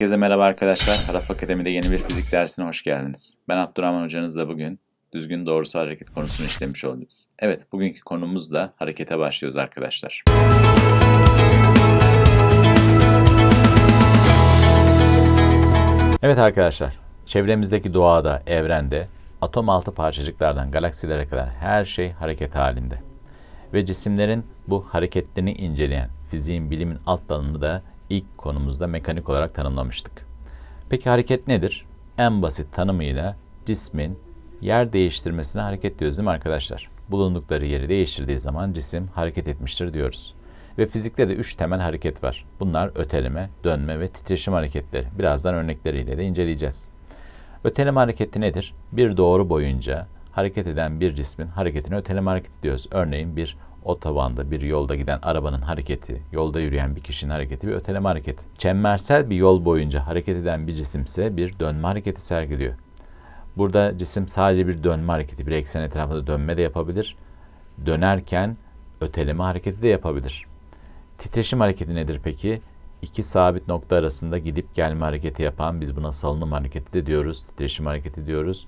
Herkese merhaba arkadaşlar. Haraf Akademi'de yeni bir fizik dersine hoş geldiniz. Ben Abdurrahman hocanızla bugün düzgün doğrusal hareket konusunu işlemiş olacağız. Evet, bugünkü konumuz da harekete başlıyoruz arkadaşlar. Evet arkadaşlar, çevremizdeki doğada, evrende, atom altı parçacıklardan galaksilere kadar her şey hareket halinde. Ve cisimlerin bu hareketlerini inceleyen fiziğin bilimin alt dalını da ilk konumuzda mekanik olarak tanımlamıştık. Peki hareket nedir? En basit tanımıyla cismin yer değiştirmesine hareket diyoruz değil mi arkadaşlar? Bulundukları yeri değiştirdiği zaman cisim hareket etmiştir diyoruz. Ve fizikte de üç temel hareket var. Bunlar öteleme, dönme ve titreşim hareketleri. Birazdan örnekleriyle de inceleyeceğiz. Öteleme hareketi nedir? Bir doğru boyunca hareket eden bir cismin hareketini öteleme hareketi diyoruz. Örneğin bir o tabanda bir yolda giden arabanın hareketi, yolda yürüyen bir kişinin hareketi bir öteleme hareketi. Çemmersel bir yol boyunca hareket eden bir cisimse bir dönme hareketi sergiliyor. Burada cisim sadece bir dönme hareketi, bir eksen etrafında dönme de yapabilir. Dönerken öteleme hareketi de yapabilir. Titreşim hareketi nedir peki? İki sabit nokta arasında gidip gelme hareketi yapan biz buna salınım hareketi de diyoruz, titreşim hareketi diyoruz.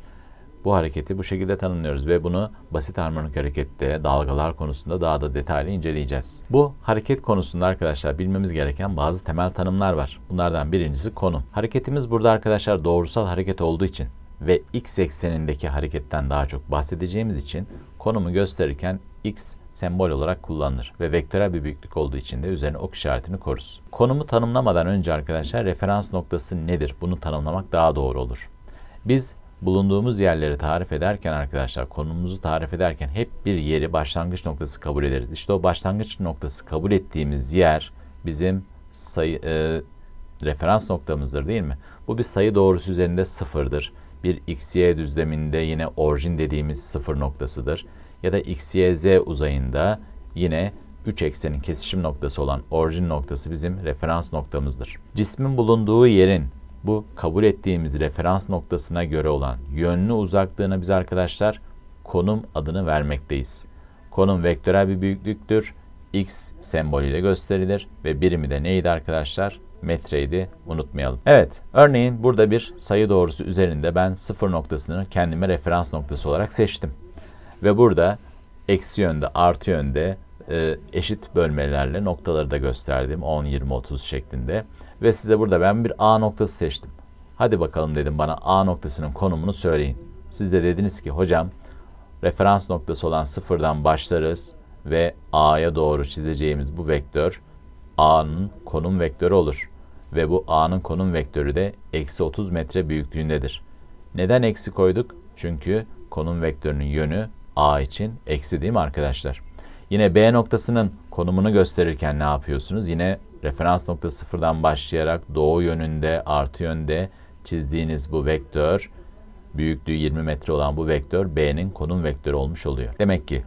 Bu hareketi bu şekilde tanımlıyoruz ve bunu basit harmonik harekette dalgalar konusunda daha da detaylı inceleyeceğiz. Bu hareket konusunda arkadaşlar bilmemiz gereken bazı temel tanımlar var. Bunlardan birincisi konum. Hareketimiz burada arkadaşlar doğrusal hareket olduğu için ve x eksenindeki hareketten daha çok bahsedeceğimiz için konumu gösterirken x sembol olarak kullanılır ve vektörel bir büyüklük olduğu için de üzerine ok işaretini koruruz. Konumu tanımlamadan önce arkadaşlar referans noktası nedir? Bunu tanımlamak daha doğru olur. Biz bulunduğumuz yerleri tarif ederken arkadaşlar konumuzu tarif ederken hep bir yeri başlangıç noktası kabul ederiz. İşte o başlangıç noktası kabul ettiğimiz yer bizim sayı e, referans noktamızdır değil mi? Bu bir sayı doğrusu üzerinde sıfırdır. Bir x, y düzleminde yine orijin dediğimiz sıfır noktasıdır. Ya da x, y, z uzayında yine 3 eksenin kesişim noktası olan orijin noktası bizim referans noktamızdır. Cismin bulunduğu yerin bu kabul ettiğimiz referans noktasına göre olan yönlü uzaklığına biz arkadaşlar konum adını vermekteyiz. Konum vektörel bir büyüklüktür. X sembolüyle gösterilir ve birimi de neydi arkadaşlar? Metreydi unutmayalım. Evet örneğin burada bir sayı doğrusu üzerinde ben sıfır noktasını kendime referans noktası olarak seçtim. Ve burada eksi yönde artı yönde e, eşit bölmelerle noktaları da gösterdim 10, 20, 30 şeklinde. Ve size burada ben bir A noktası seçtim. Hadi bakalım dedim bana A noktasının konumunu söyleyin. Siz de dediniz ki hocam referans noktası olan sıfırdan başlarız ve A'ya doğru çizeceğimiz bu vektör A'nın konum vektörü olur. Ve bu A'nın konum vektörü de eksi 30 metre büyüklüğündedir. Neden eksi koyduk? Çünkü konum vektörünün yönü A için eksi değil mi arkadaşlar? Yine B noktasının konumunu gösterirken ne yapıyorsunuz? Yine referans nokta sıfırdan başlayarak doğu yönünde, artı yönde çizdiğiniz bu vektör, büyüklüğü 20 metre olan bu vektör B'nin konum vektörü olmuş oluyor. Demek ki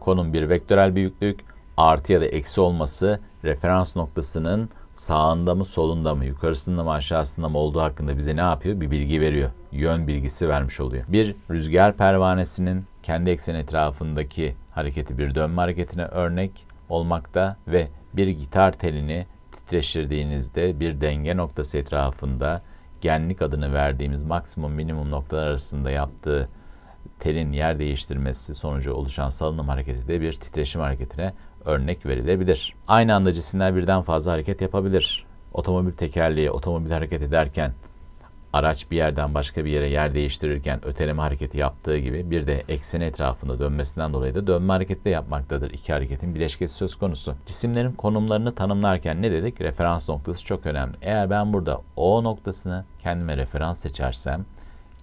konum bir vektörel büyüklük, artı ya da eksi olması referans noktasının sağında mı solunda mı yukarısında mı aşağısında mı olduğu hakkında bize ne yapıyor? Bir bilgi veriyor. Yön bilgisi vermiş oluyor. Bir rüzgar pervanesinin kendi eksen etrafındaki hareketi bir dönme hareketine örnek olmakta ve bir gitar telini titreştirdiğinizde bir denge noktası etrafında genlik adını verdiğimiz maksimum minimum noktalar arasında yaptığı telin yer değiştirmesi sonucu oluşan salınım hareketi de bir titreşim hareketine örnek verilebilir. Aynı anda cisimler birden fazla hareket yapabilir. Otomobil tekerleği otomobil hareket ederken araç bir yerden başka bir yere yer değiştirirken öteleme hareketi yaptığı gibi bir de eksen etrafında dönmesinden dolayı da dönme hareketi de yapmaktadır. İki hareketin bileşkesi söz konusu. Cisimlerin konumlarını tanımlarken ne dedik? Referans noktası çok önemli. Eğer ben burada O noktasını kendime referans seçersem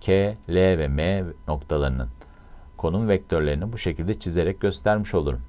K, L ve M noktalarının konum vektörlerini bu şekilde çizerek göstermiş olurum.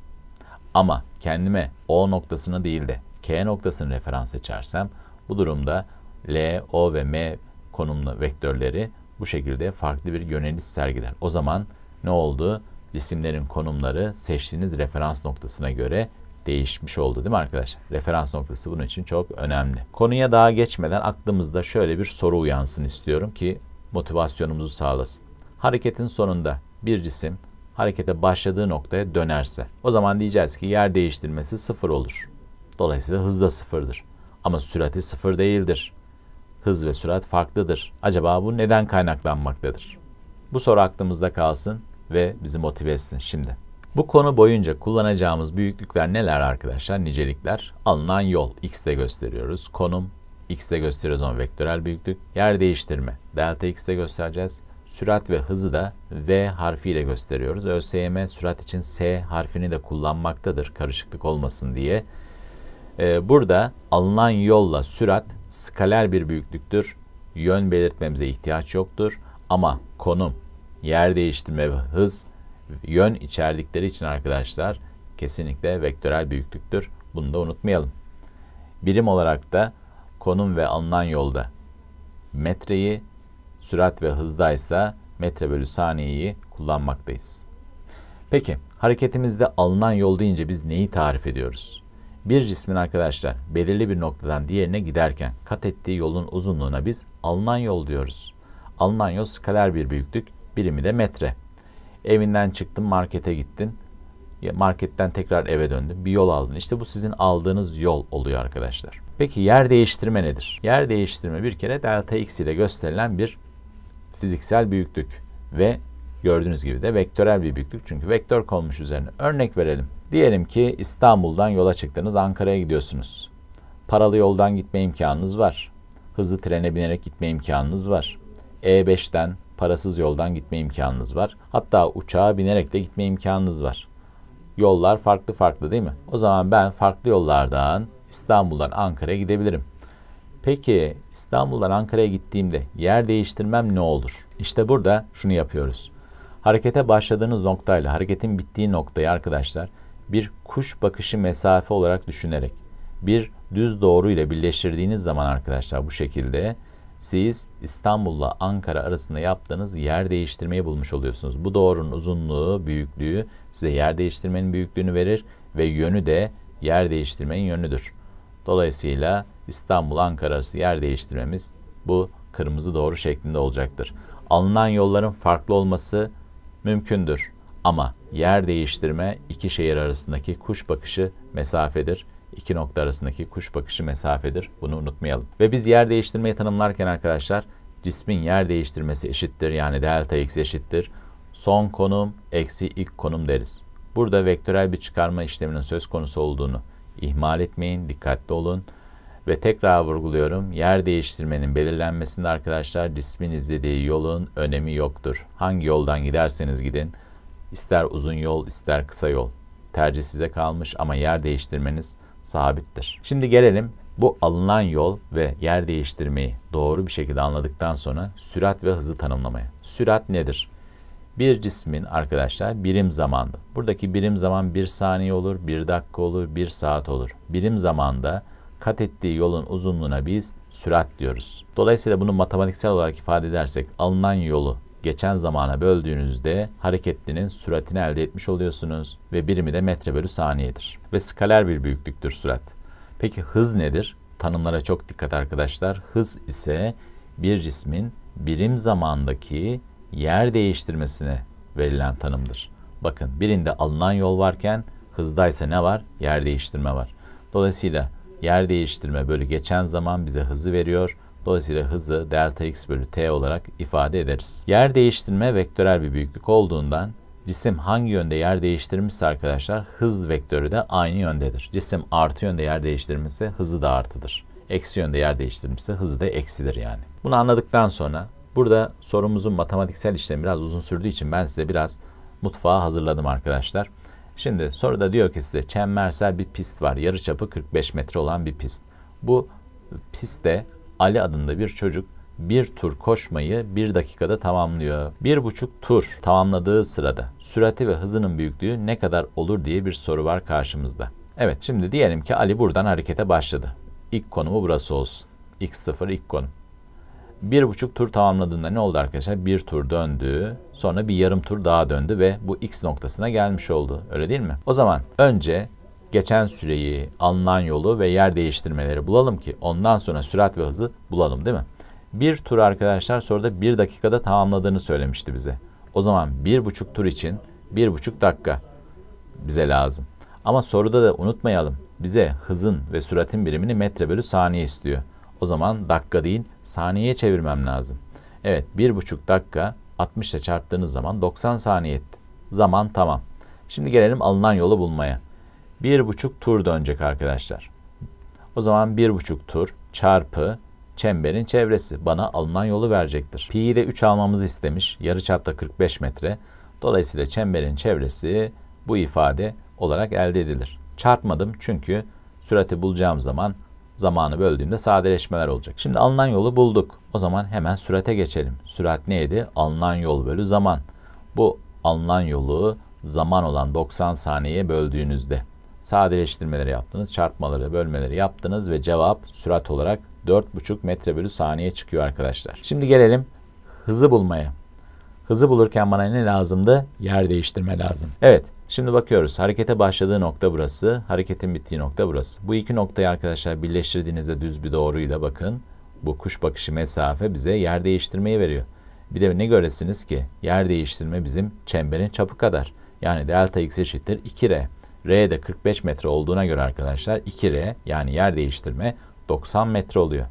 Ama kendime O noktasını değil de K noktasını referans seçersem bu durumda L, O ve M konumlu vektörleri bu şekilde farklı bir yöneliş sergiler. O zaman ne oldu? Cisimlerin konumları seçtiğiniz referans noktasına göre değişmiş oldu değil mi arkadaşlar? Referans noktası bunun için çok önemli. Konuya daha geçmeden aklımızda şöyle bir soru uyansın istiyorum ki motivasyonumuzu sağlasın. Hareketin sonunda bir cisim harekete başladığı noktaya dönerse o zaman diyeceğiz ki yer değiştirmesi sıfır olur. Dolayısıyla hız da sıfırdır. Ama sürati sıfır değildir hız ve sürat farklıdır. Acaba bu neden kaynaklanmaktadır? Bu soru aklımızda kalsın ve bizi motive etsin şimdi. Bu konu boyunca kullanacağımız büyüklükler neler arkadaşlar? Nicelikler. Alınan yol x'te gösteriyoruz. Konum x'te gösteriyoruz ama vektörel büyüklük. Yer değiştirme delta x'te göstereceğiz. Sürat ve hızı da v harfiyle gösteriyoruz. ÖSYM sürat için s harfini de kullanmaktadır karışıklık olmasın diye. Ee, burada alınan yolla sürat skaler bir büyüklüktür. Yön belirtmemize ihtiyaç yoktur. Ama konum, yer değiştirme ve hız yön içerdikleri için arkadaşlar kesinlikle vektörel büyüklüktür. Bunu da unutmayalım. Birim olarak da konum ve alınan yolda metreyi, sürat ve hızdaysa metre bölü saniyeyi kullanmaktayız. Peki hareketimizde alınan yol deyince biz neyi tarif ediyoruz? Bir cismin arkadaşlar belirli bir noktadan diğerine giderken kat ettiği yolun uzunluğuna biz alınan yol diyoruz. Alınan yol skaler bir büyüklük, birimi de metre. Evinden çıktın markete gittin, marketten tekrar eve döndün, bir yol aldın. İşte bu sizin aldığınız yol oluyor arkadaşlar. Peki yer değiştirme nedir? Yer değiştirme bir kere delta x ile gösterilen bir fiziksel büyüklük ve Gördüğünüz gibi de vektörel bir büyüklük. Çünkü vektör konmuş üzerine. Örnek verelim. Diyelim ki İstanbul'dan yola çıktınız, Ankara'ya gidiyorsunuz. Paralı yoldan gitme imkanınız var. Hızlı trene binerek gitme imkanınız var. E5'ten parasız yoldan gitme imkanınız var. Hatta uçağa binerek de gitme imkanınız var. Yollar farklı farklı değil mi? O zaman ben farklı yollardan İstanbul'dan Ankara'ya gidebilirim. Peki İstanbul'dan Ankara'ya gittiğimde yer değiştirmem ne olur? İşte burada şunu yapıyoruz harekete başladığınız noktayla hareketin bittiği noktayı arkadaşlar bir kuş bakışı mesafe olarak düşünerek bir düz doğru ile birleştirdiğiniz zaman arkadaşlar bu şekilde siz İstanbul'la Ankara arasında yaptığınız yer değiştirmeyi bulmuş oluyorsunuz. Bu doğrunun uzunluğu, büyüklüğü size yer değiştirmenin büyüklüğünü verir ve yönü de yer değiştirmenin yönüdür. Dolayısıyla İstanbul-Ankara arası yer değiştirmemiz bu kırmızı doğru şeklinde olacaktır. Alınan yolların farklı olması mümkündür. Ama yer değiştirme iki şehir arasındaki kuş bakışı mesafedir. İki nokta arasındaki kuş bakışı mesafedir. Bunu unutmayalım. Ve biz yer değiştirmeyi tanımlarken arkadaşlar cismin yer değiştirmesi eşittir. Yani delta x eşittir. Son konum eksi ilk konum deriz. Burada vektörel bir çıkarma işleminin söz konusu olduğunu ihmal etmeyin. Dikkatli olun. Ve tekrar vurguluyorum, yer değiştirmenin belirlenmesinde arkadaşlar cismin izlediği yolun önemi yoktur. Hangi yoldan giderseniz gidin, ister uzun yol ister kısa yol tercih size kalmış ama yer değiştirmeniz sabittir. Şimdi gelelim bu alınan yol ve yer değiştirmeyi doğru bir şekilde anladıktan sonra sürat ve hızı tanımlamaya. Sürat nedir? Bir cismin arkadaşlar birim zamanda. Buradaki birim zaman bir saniye olur, bir dakika olur, bir saat olur. Birim zamanda kat ettiği yolun uzunluğuna biz sürat diyoruz. Dolayısıyla bunu matematiksel olarak ifade edersek alınan yolu geçen zamana böldüğünüzde hareketlinin süratini elde etmiş oluyorsunuz ve birimi de metre bölü saniyedir. Ve skaler bir büyüklüktür sürat. Peki hız nedir? Tanımlara çok dikkat arkadaşlar. Hız ise bir cismin birim zamandaki yer değiştirmesine verilen tanımdır. Bakın birinde alınan yol varken hızdaysa ne var? Yer değiştirme var. Dolayısıyla Yer değiştirme bölü geçen zaman bize hızı veriyor. Dolayısıyla hızı delta x bölü t olarak ifade ederiz. Yer değiştirme vektörel bir büyüklük olduğundan cisim hangi yönde yer değiştirmişse arkadaşlar hız vektörü de aynı yöndedir. Cisim artı yönde yer değiştirmişse hızı da artıdır. Eksi yönde yer değiştirmişse hızı da eksidir yani. Bunu anladıktan sonra burada sorumuzun matematiksel işlemi biraz uzun sürdüğü için ben size biraz mutfağa hazırladım arkadaşlar. Şimdi da diyor ki size çembersel bir pist var. Yarı çapı 45 metre olan bir pist. Bu pistte Ali adında bir çocuk bir tur koşmayı bir dakikada tamamlıyor. Bir buçuk tur tamamladığı sırada sürati ve hızının büyüklüğü ne kadar olur diye bir soru var karşımızda. Evet şimdi diyelim ki Ali buradan harekete başladı. İlk konumu burası olsun. X0 ilk konum bir buçuk tur tamamladığında ne oldu arkadaşlar? Bir tur döndü, sonra bir yarım tur daha döndü ve bu X noktasına gelmiş oldu. Öyle değil mi? O zaman önce geçen süreyi, alınan yolu ve yer değiştirmeleri bulalım ki ondan sonra sürat ve hızı bulalım değil mi? Bir tur arkadaşlar soruda bir dakikada tamamladığını söylemişti bize. O zaman bir buçuk tur için bir buçuk dakika bize lazım. Ama soruda da unutmayalım bize hızın ve süratin birimini metre bölü saniye istiyor. O zaman dakika değil saniyeye çevirmem lazım. Evet 1,5 dakika 60 ile çarptığınız zaman 90 saniye etti. Zaman tamam. Şimdi gelelim alınan yolu bulmaya. 1,5 tur dönecek arkadaşlar. O zaman 1,5 tur çarpı çemberin çevresi bana alınan yolu verecektir. Pi'yi de 3 almamızı istemiş. Yarı çapta 45 metre. Dolayısıyla çemberin çevresi bu ifade olarak elde edilir. Çarpmadım çünkü sürati bulacağım zaman zamanı böldüğümde sadeleşmeler olacak. Şimdi alınan yolu bulduk. O zaman hemen sürate geçelim. Sürat neydi? Alınan yol bölü zaman. Bu alınan yolu zaman olan 90 saniyeye böldüğünüzde sadeleştirmeleri yaptınız, çarpmaları, bölmeleri yaptınız ve cevap sürat olarak 4,5 metre bölü saniye çıkıyor arkadaşlar. Şimdi gelelim hızı bulmaya. Hızı bulurken bana ne lazımdı? Yer değiştirme lazım. Evet, Şimdi bakıyoruz. Harekete başladığı nokta burası. Hareketin bittiği nokta burası. Bu iki noktayı arkadaşlar birleştirdiğinizde düz bir doğruyla bakın. Bu kuş bakışı mesafe bize yer değiştirmeyi veriyor. Bir de ne göresiniz ki? Yer değiştirme bizim çemberin çapı kadar. Yani delta x eşittir 2r. R de 45 metre olduğuna göre arkadaşlar 2r yani yer değiştirme 90 metre oluyor.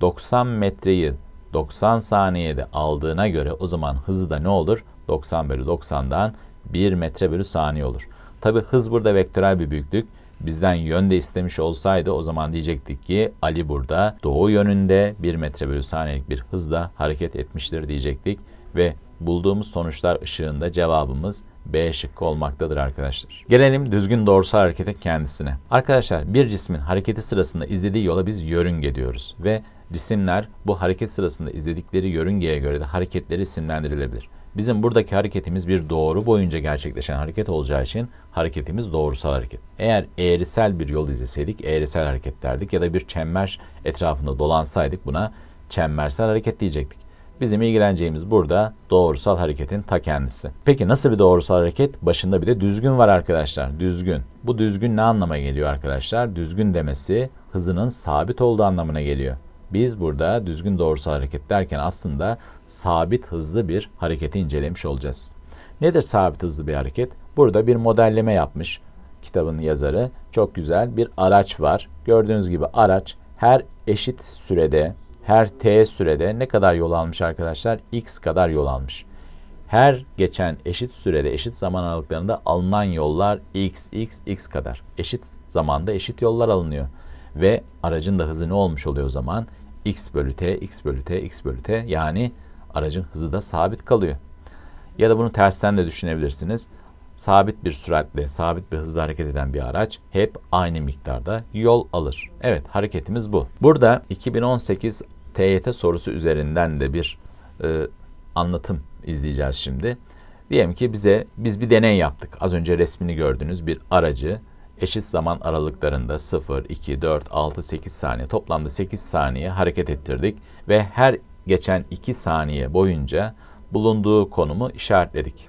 90 metreyi 90 saniyede aldığına göre o zaman hızı da ne olur? 90 bölü 90'dan 1 metre bölü saniye olur. Tabi hız burada vektörel bir büyüklük. Bizden yön de istemiş olsaydı o zaman diyecektik ki Ali burada doğu yönünde 1 metre bölü saniyelik bir hızla hareket etmiştir diyecektik. Ve bulduğumuz sonuçlar ışığında cevabımız B şıkkı olmaktadır arkadaşlar. Gelelim düzgün doğrusal hareketin kendisine. Arkadaşlar bir cismin hareketi sırasında izlediği yola biz yörünge diyoruz ve cisimler bu hareket sırasında izledikleri yörüngeye göre de hareketleri isimlendirilebilir. Bizim buradaki hareketimiz bir doğru boyunca gerçekleşen hareket olacağı için hareketimiz doğrusal hareket. Eğer eğrisel bir yol izleseydik eğrisel hareket derdik ya da bir çember etrafında dolansaydık buna çembersel hareket diyecektik. Bizim ilgileneceğimiz burada doğrusal hareketin ta kendisi. Peki nasıl bir doğrusal hareket? Başında bir de düzgün var arkadaşlar. Düzgün. Bu düzgün ne anlama geliyor arkadaşlar? Düzgün demesi hızının sabit olduğu anlamına geliyor. Biz burada düzgün doğrusal hareket derken aslında sabit hızlı bir hareketi incelemiş olacağız. Nedir sabit hızlı bir hareket? Burada bir modelleme yapmış kitabın yazarı. Çok güzel bir araç var. Gördüğünüz gibi araç her eşit sürede, her t sürede ne kadar yol almış arkadaşlar? x kadar yol almış. Her geçen eşit sürede, eşit zaman aralıklarında alınan yollar x, x, x kadar. Eşit zamanda eşit yollar alınıyor. Ve aracın da hızı ne olmuş oluyor o zaman? x bölü t, x bölü t, x bölü t yani Aracın hızı da sabit kalıyor. Ya da bunu tersten de düşünebilirsiniz. Sabit bir süratle, sabit bir hızla hareket eden bir araç hep aynı miktarda yol alır. Evet, hareketimiz bu. Burada 2018 TYT sorusu üzerinden de bir e, anlatım izleyeceğiz şimdi. Diyelim ki bize biz bir deney yaptık. Az önce resmini gördüğünüz bir aracı eşit zaman aralıklarında 0, 2, 4, 6, 8 saniye toplamda 8 saniye hareket ettirdik ve her geçen 2 saniye boyunca bulunduğu konumu işaretledik.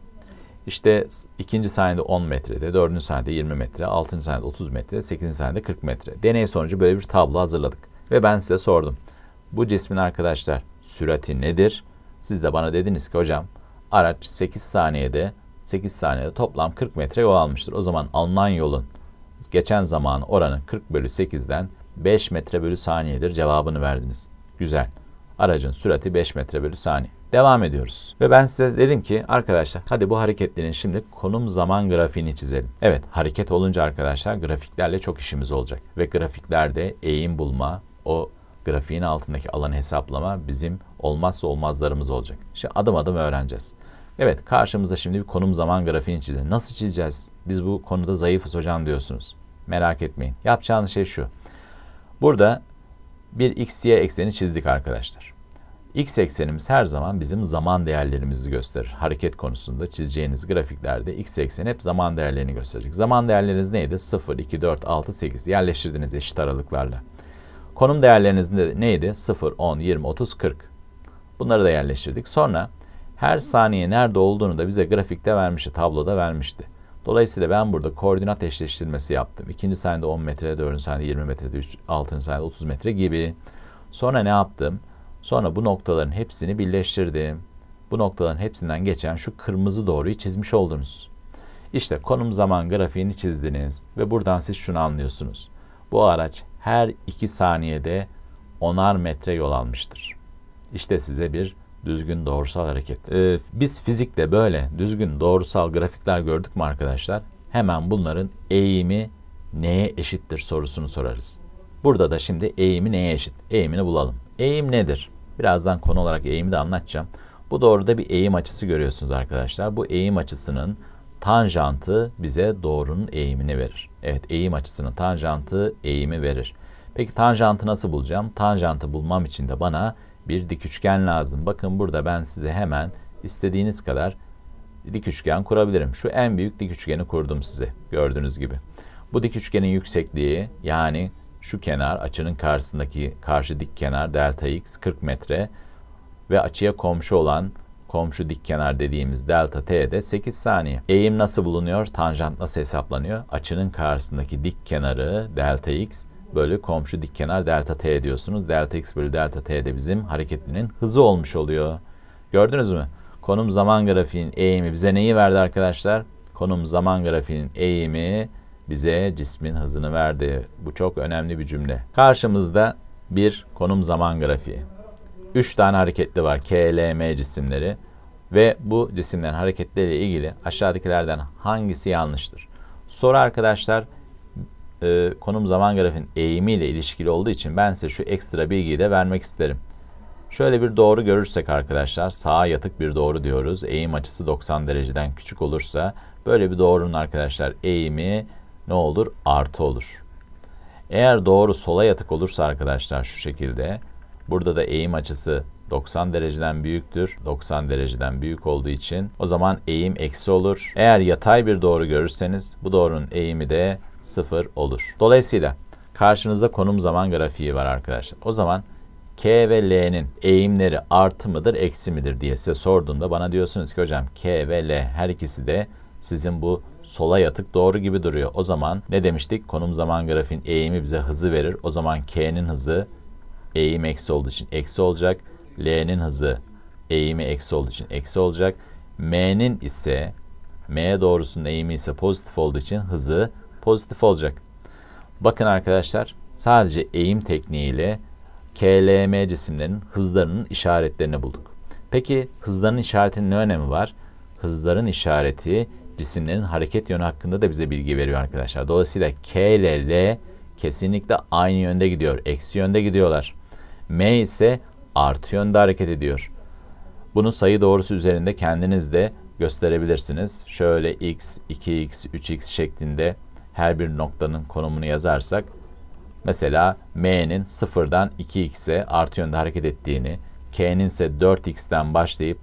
İşte ikinci saniyede 10 metrede, dördüncü saniyede 20 metre, altıncı saniyede 30 metre, sekizinci saniyede 40 metre. Deney sonucu böyle bir tablo hazırladık. Ve ben size sordum. Bu cismin arkadaşlar sürati nedir? Siz de bana dediniz ki hocam araç 8 saniyede 8 saniyede toplam 40 metre yol almıştır. O zaman alınan yolun geçen zaman oranı 40 bölü 8'den 5 metre bölü saniyedir cevabını verdiniz. Güzel. Aracın sürati 5 metre bölü saniye. Devam ediyoruz. Ve ben size dedim ki arkadaşlar hadi bu hareketlinin şimdi konum zaman grafiğini çizelim. Evet hareket olunca arkadaşlar grafiklerle çok işimiz olacak. Ve grafiklerde eğim bulma, o grafiğin altındaki alanı hesaplama bizim olmazsa olmazlarımız olacak. Şimdi adım adım öğreneceğiz. Evet karşımıza şimdi bir konum zaman grafiğini çizelim. Nasıl çizeceğiz? Biz bu konuda zayıfız hocam diyorsunuz. Merak etmeyin. Yapacağınız şey şu. Burada bir x-y ekseni çizdik arkadaşlar. X eksenimiz her zaman bizim zaman değerlerimizi gösterir. Hareket konusunda çizeceğiniz grafiklerde X ekseni hep zaman değerlerini gösterecek. Zaman değerleriniz neydi? 0, 2, 4, 6, 8 yerleştirdiniz eşit aralıklarla. Konum değerleriniz neydi? 0, 10, 20, 30, 40. Bunları da yerleştirdik. Sonra her saniye nerede olduğunu da bize grafikte vermişti, tabloda vermişti. Dolayısıyla ben burada koordinat eşleştirmesi yaptım. İkinci sahnede 10 metre, dördüncü sahnede 20 metre, üç, altıncı sahnede 30 metre gibi. Sonra ne yaptım? Sonra bu noktaların hepsini birleştirdim. Bu noktaların hepsinden geçen şu kırmızı doğruyu çizmiş oldunuz. İşte konum zaman grafiğini çizdiniz ve buradan siz şunu anlıyorsunuz. Bu araç her 2 saniyede 10'ar metre yol almıştır. İşte size bir düzgün doğrusal hareket. Ee, biz fizikte böyle düzgün doğrusal grafikler gördük mü arkadaşlar? Hemen bunların eğimi neye eşittir sorusunu sorarız. Burada da şimdi eğimi neye eşit? Eğimini bulalım. Eğim nedir? Birazdan konu olarak eğimi de anlatacağım. Bu doğruda bir eğim açısı görüyorsunuz arkadaşlar. Bu eğim açısının tanjantı bize doğrunun eğimini verir. Evet eğim açısının tanjantı eğimi verir. Peki tanjantı nasıl bulacağım? Tanjantı bulmam için de bana bir dik üçgen lazım. Bakın burada ben size hemen istediğiniz kadar dik üçgen kurabilirim. Şu en büyük dik üçgeni kurdum size gördüğünüz gibi. Bu dik üçgenin yüksekliği yani şu kenar açının karşısındaki karşı dik kenar delta x 40 metre ve açıya komşu olan komşu dik kenar dediğimiz delta t de 8 saniye. Eğim nasıl bulunuyor? Tanjant nasıl hesaplanıyor? Açının karşısındaki dik kenarı delta x bölü komşu dikkenar delta t diyorsunuz. Delta x bölü delta t de bizim hareketlinin hızı olmuş oluyor. Gördünüz mü? Konum zaman grafiğin eğimi bize neyi verdi arkadaşlar? Konum zaman grafiğin eğimi bize cismin hızını verdi. Bu çok önemli bir cümle. Karşımızda bir konum zaman grafiği. Üç tane hareketli var K, L, M cisimleri ve bu cisimlerin hareketleriyle ilgili aşağıdakilerden hangisi yanlıştır? Soru arkadaşlar e, konum zaman grafiğinin eğimiyle ilişkili olduğu için ben size şu ekstra bilgiyi de vermek isterim. Şöyle bir doğru görürsek arkadaşlar sağa yatık bir doğru diyoruz. Eğim açısı 90 dereceden küçük olursa böyle bir doğrunun arkadaşlar eğimi ne olur? Artı olur. Eğer doğru sola yatık olursa arkadaşlar şu şekilde burada da eğim açısı 90 dereceden büyüktür. 90 dereceden büyük olduğu için o zaman eğim eksi olur. Eğer yatay bir doğru görürseniz bu doğrunun eğimi de sıfır olur. Dolayısıyla karşınızda konum zaman grafiği var arkadaşlar. O zaman K ve L'nin eğimleri artı mıdır, eksi midir diye size sorduğunda bana diyorsunuz ki hocam K ve L her ikisi de sizin bu sola yatık doğru gibi duruyor. O zaman ne demiştik? Konum zaman grafiğin eğimi bize hızı verir. O zaman K'nin hızı eğim eksi olduğu için eksi olacak. L'nin hızı eğimi eksi olduğu için eksi olacak. M'nin ise M doğrusunun eğimi ise pozitif olduğu için hızı pozitif olacak. Bakın arkadaşlar sadece eğim tekniğiyle KLM cisimlerinin hızlarının işaretlerini bulduk. Peki hızların işaretinin ne önemi var? Hızların işareti cisimlerin hareket yönü hakkında da bize bilgi veriyor arkadaşlar. Dolayısıyla K ile L kesinlikle aynı yönde gidiyor. Eksi yönde gidiyorlar. M ise artı yönde hareket ediyor. Bunu sayı doğrusu üzerinde kendiniz de gösterebilirsiniz. Şöyle x, 2x, 3x şeklinde her bir noktanın konumunu yazarsak mesela M'nin 0'dan 2x'e artı yönde hareket ettiğini, K'nin ise 4x'ten başlayıp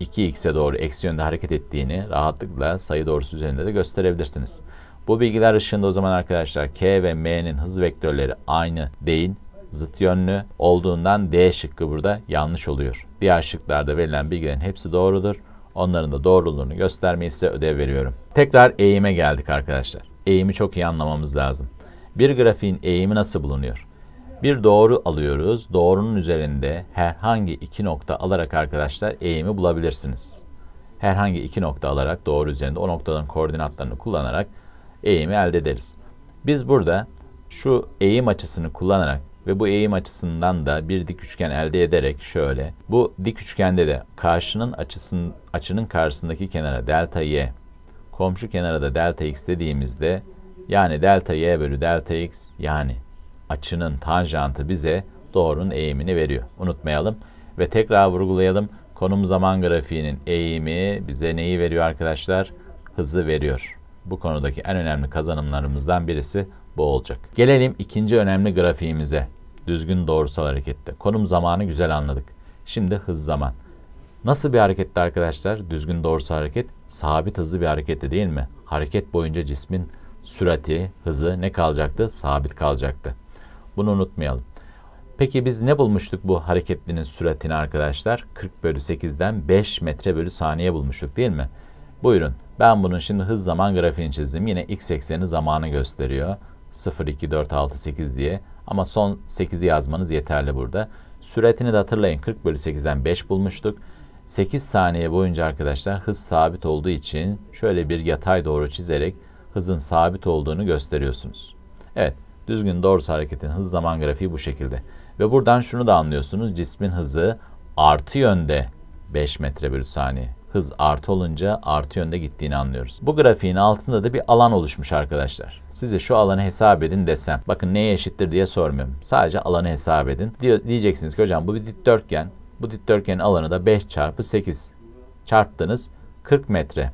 2x'e doğru eksi yönde hareket ettiğini rahatlıkla sayı doğrusu üzerinde de gösterebilirsiniz. Bu bilgiler ışığında o zaman arkadaşlar K ve M'nin hız vektörleri aynı değil, zıt yönlü olduğundan D şıkkı burada yanlış oluyor. Diğer şıklarda verilen bilgilerin hepsi doğrudur. Onların da doğruluğunu göstermeyi size ödev veriyorum. Tekrar eğime geldik arkadaşlar eğimi çok iyi anlamamız lazım. Bir grafiğin eğimi nasıl bulunuyor? Bir doğru alıyoruz. Doğrunun üzerinde herhangi iki nokta alarak arkadaşlar eğimi bulabilirsiniz. Herhangi iki nokta alarak doğru üzerinde o noktaların koordinatlarını kullanarak eğimi elde ederiz. Biz burada şu eğim açısını kullanarak ve bu eğim açısından da bir dik üçgen elde ederek şöyle. Bu dik üçgende de karşının açısının açının karşısındaki kenara delta y komşu kenara da delta x dediğimizde yani delta y bölü delta x yani açının tanjantı bize doğrunun eğimini veriyor. Unutmayalım ve tekrar vurgulayalım. Konum zaman grafiğinin eğimi bize neyi veriyor arkadaşlar? Hızı veriyor. Bu konudaki en önemli kazanımlarımızdan birisi bu olacak. Gelelim ikinci önemli grafiğimize. Düzgün doğrusal harekette. Konum zamanı güzel anladık. Şimdi hız zaman. Nasıl bir hareketti arkadaşlar? Düzgün doğrusu hareket sabit hızlı bir hareketti değil mi? Hareket boyunca cismin sürati, hızı ne kalacaktı? Sabit kalacaktı. Bunu unutmayalım. Peki biz ne bulmuştuk bu hareketlinin süratini arkadaşlar? 40 bölü 8'den 5 metre bölü saniye bulmuştuk değil mi? Buyurun ben bunun şimdi hız zaman grafiğini çizdim. Yine x ekseni zamanı gösteriyor. 0, 2, 4, 6, 8 diye. Ama son 8'i yazmanız yeterli burada. Süratini de hatırlayın 40 bölü 8'den 5 bulmuştuk. 8 saniye boyunca arkadaşlar hız sabit olduğu için şöyle bir yatay doğru çizerek hızın sabit olduğunu gösteriyorsunuz. Evet, düzgün doğrusu hareketin hız zaman grafiği bu şekilde. Ve buradan şunu da anlıyorsunuz. Cismin hızı artı yönde 5 metre bölü saniye. Hız artı olunca artı yönde gittiğini anlıyoruz. Bu grafiğin altında da bir alan oluşmuş arkadaşlar. Size şu alanı hesap edin desem. Bakın neye eşittir diye sormuyorum. Sadece alanı hesap edin. Diyeceksiniz ki hocam bu bir dikdörtgen. Bu dikdörtgenin alanı da 5 çarpı 8. Çarptınız 40 metre.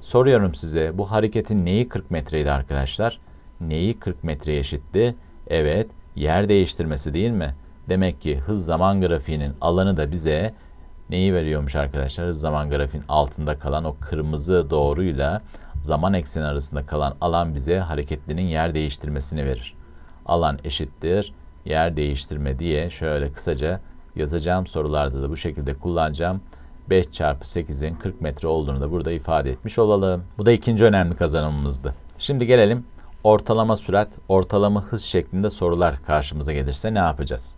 Soruyorum size bu hareketin neyi 40 metreydi arkadaşlar? Neyi 40 metreye eşitti? Evet yer değiştirmesi değil mi? Demek ki hız zaman grafiğinin alanı da bize neyi veriyormuş arkadaşlar? Hız zaman grafiğin altında kalan o kırmızı doğruyla zaman ekseni arasında kalan alan bize hareketlinin yer değiştirmesini verir. Alan eşittir yer değiştirme diye şöyle kısaca yazacağım sorularda da bu şekilde kullanacağım. 5 çarpı 8'in 40 metre olduğunu da burada ifade etmiş olalım. Bu da ikinci önemli kazanımımızdı. Şimdi gelelim ortalama sürat, ortalama hız şeklinde sorular karşımıza gelirse ne yapacağız?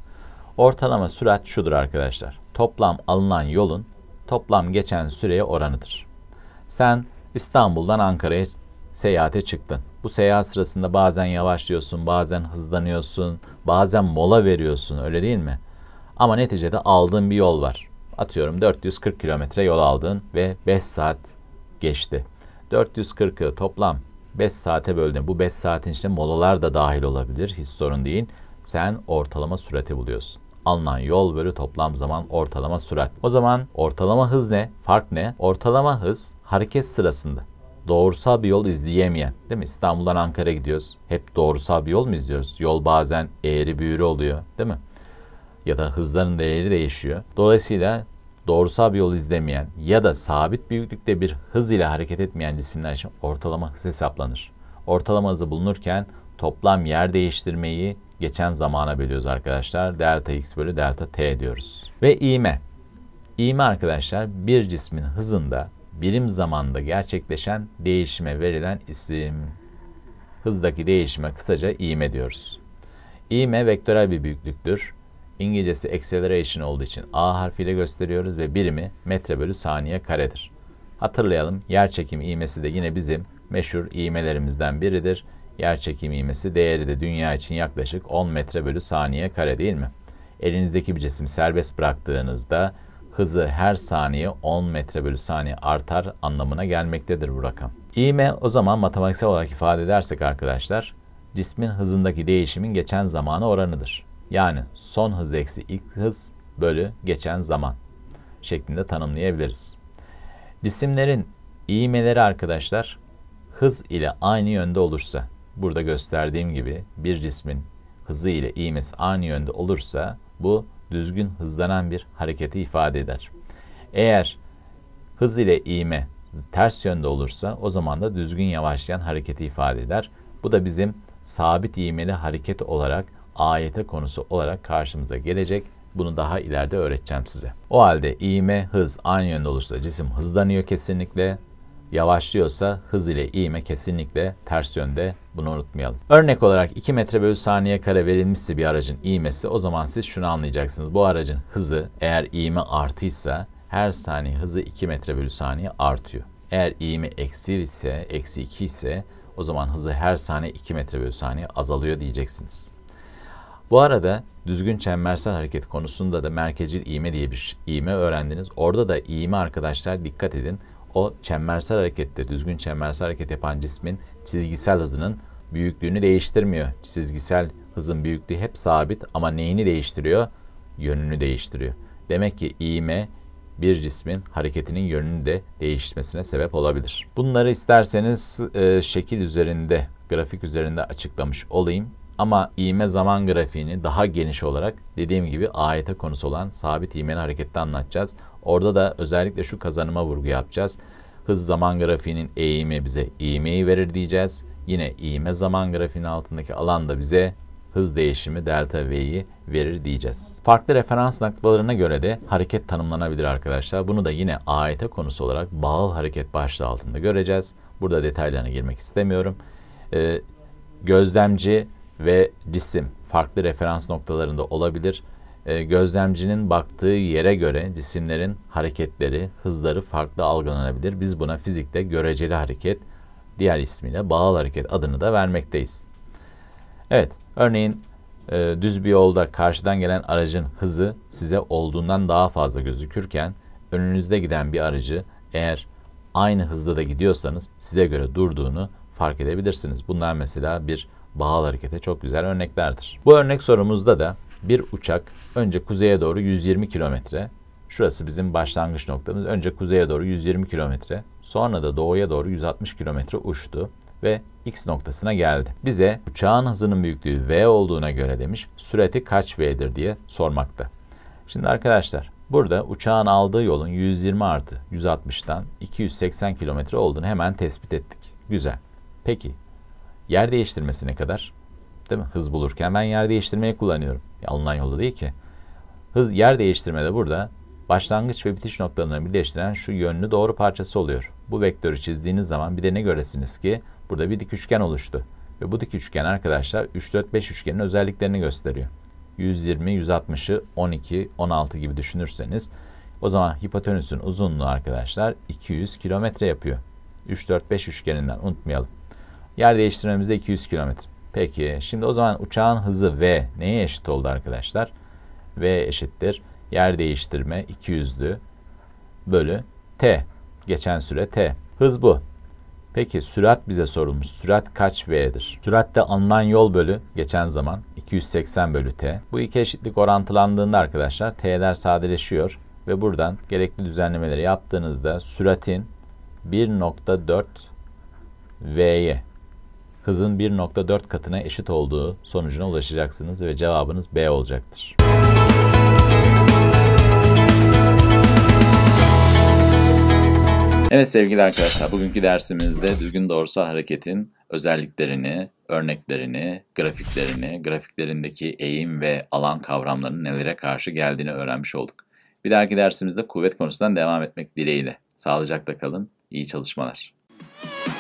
Ortalama sürat şudur arkadaşlar. Toplam alınan yolun toplam geçen süreye oranıdır. Sen İstanbul'dan Ankara'ya seyahate çıktın. Bu seyahat sırasında bazen yavaşlıyorsun, bazen hızlanıyorsun, bazen mola veriyorsun öyle değil mi? Ama neticede aldığın bir yol var. Atıyorum 440 kilometre yol aldın ve 5 saat geçti. 440'ı toplam 5 saate böldün. Bu 5 saatin içinde molalar da dahil olabilir. Hiç sorun değil. Sen ortalama sürati buluyorsun alınan yol bölü toplam zaman ortalama sürat. O zaman ortalama hız ne? Fark ne? Ortalama hız hareket sırasında doğrusal bir yol izleyemeyen, değil mi? İstanbul'dan Ankara gidiyoruz. Hep doğrusal bir yol mu izliyoruz? Yol bazen eğri büğrü oluyor, değil mi? ya da hızların değeri değişiyor. Dolayısıyla doğrusal bir yol izlemeyen ya da sabit büyüklükte bir hız ile hareket etmeyen cisimler için ortalama hız hesaplanır. Ortalama hızı bulunurken toplam yer değiştirmeyi geçen zamana bölüyoruz arkadaşlar. Delta x bölü delta t diyoruz. Ve iğme. İğme arkadaşlar bir cismin hızında birim zamanda gerçekleşen değişime verilen isim. Hızdaki değişime kısaca iğme diyoruz. İğme vektörel bir büyüklüktür. İngilizcesi acceleration olduğu için A harfiyle gösteriyoruz ve birimi metre bölü saniye karedir. Hatırlayalım yerçekim iğmesi de yine bizim meşhur iğmelerimizden biridir. Yerçekim iğmesi değeri de dünya için yaklaşık 10 metre bölü saniye kare değil mi? Elinizdeki bir cisim serbest bıraktığınızda hızı her saniye 10 metre bölü saniye artar anlamına gelmektedir bu rakam. İğme o zaman matematiksel olarak ifade edersek arkadaşlar cismin hızındaki değişimin geçen zamanı oranıdır. Yani son hız eksi ilk hız bölü geçen zaman şeklinde tanımlayabiliriz. Cisimlerin iğmeleri arkadaşlar hız ile aynı yönde olursa, burada gösterdiğim gibi bir cismin hızı ile iğmesi aynı yönde olursa bu düzgün hızlanan bir hareketi ifade eder. Eğer hız ile iğme ters yönde olursa o zaman da düzgün yavaşlayan hareketi ifade eder. Bu da bizim sabit iğmeli hareket olarak Ayete konusu olarak karşımıza gelecek. Bunu daha ileride öğreteceğim size. O halde iğme hız aynı yönde olursa cisim hızlanıyor kesinlikle. Yavaşlıyorsa hız ile iğme kesinlikle ters yönde bunu unutmayalım. Örnek olarak 2 metre bölü saniye kare verilmişse bir aracın iğmesi o zaman siz şunu anlayacaksınız. Bu aracın hızı eğer iğme artıysa her saniye hızı 2 metre bölü saniye artıyor. Eğer iğme eksi ise, eksi 2 ise o zaman hızı her saniye 2 metre bölü saniye azalıyor diyeceksiniz. Bu arada düzgün çembersel hareket konusunda da merkezcil iğme diye bir iğme öğrendiniz. Orada da iğme arkadaşlar dikkat edin. O çembersel harekette düzgün çembersel hareket yapan cismin çizgisel hızının büyüklüğünü değiştirmiyor. Çizgisel hızın büyüklüğü hep sabit ama neyini değiştiriyor? Yönünü değiştiriyor. Demek ki iğme bir cismin hareketinin yönünü de değiştirmesine sebep olabilir. Bunları isterseniz e, şekil üzerinde, grafik üzerinde açıklamış olayım. Ama iğme zaman grafiğini daha geniş olarak dediğim gibi ayete konusu olan sabit iğmeli harekette anlatacağız. Orada da özellikle şu kazanıma vurgu yapacağız. Hız zaman grafiğinin eğimi bize iğmeyi verir diyeceğiz. Yine iğme zaman grafiğinin altındaki alan da bize hız değişimi delta V'yi verir diyeceğiz. Farklı referans noktalarına göre de hareket tanımlanabilir arkadaşlar. Bunu da yine AYT konusu olarak bağıl hareket başlığı altında göreceğiz. Burada detaylarına girmek istemiyorum. Ee, gözlemci ve cisim farklı referans noktalarında olabilir. Ee, gözlemcinin baktığı yere göre cisimlerin hareketleri, hızları farklı algılanabilir. Biz buna fizikte göreceli hareket, diğer ismiyle bağlı hareket adını da vermekteyiz. Evet, örneğin e, düz bir yolda karşıdan gelen aracın hızı size olduğundan daha fazla gözükürken önünüzde giden bir aracı eğer aynı hızda da gidiyorsanız size göre durduğunu fark edebilirsiniz. Bunlar mesela bir bağlı harekete çok güzel örneklerdir. Bu örnek sorumuzda da bir uçak önce kuzeye doğru 120 kilometre, şurası bizim başlangıç noktamız. Önce kuzeye doğru 120 kilometre, sonra da doğuya doğru 160 kilometre uçtu ve X noktasına geldi. Bize uçağın hızının büyüklüğü V olduğuna göre demiş, sürati kaç V'dir diye sormakta. Şimdi arkadaşlar Burada uçağın aldığı yolun 120 artı 160'tan 280 kilometre olduğunu hemen tespit ettik. Güzel. Peki yer değiştirmesine kadar değil mi? Hız bulurken ben yer değiştirmeyi kullanıyorum. Ya, alınan yolda değil ki. Hız yer değiştirmede burada başlangıç ve bitiş noktalarını birleştiren şu yönlü doğru parçası oluyor. Bu vektörü çizdiğiniz zaman bir de ne göresiniz ki burada bir dik üçgen oluştu. Ve bu dik üçgen arkadaşlar 3-4-5 üçgenin özelliklerini gösteriyor. 120, 160'ı 12, 16 gibi düşünürseniz o zaman hipotenüsün uzunluğu arkadaşlar 200 kilometre yapıyor. 3-4-5 üçgeninden unutmayalım. Yer değiştirmemizde 200 kilometre. Peki şimdi o zaman uçağın hızı V neye eşit oldu arkadaşlar? V eşittir. Yer değiştirme 200'lü bölü T. Geçen süre T. Hız bu. Peki sürat bize sorulmuş. Sürat kaç V'dir? Sürat de alınan yol bölü geçen zaman 280 bölü T. Bu iki eşitlik orantılandığında arkadaşlar T'ler sadeleşiyor ve buradan gerekli düzenlemeleri yaptığınızda süratin 1.4 V'ye hızın 1.4 katına eşit olduğu sonucuna ulaşacaksınız ve cevabınız B olacaktır. Evet sevgili arkadaşlar, bugünkü dersimizde düzgün doğrusal hareketin özelliklerini, örneklerini, grafiklerini, grafiklerindeki eğim ve alan kavramlarının nelere karşı geldiğini öğrenmiş olduk. Bir dahaki dersimizde kuvvet konusundan devam etmek dileğiyle. Sağlıcakla kalın, iyi çalışmalar. Müzik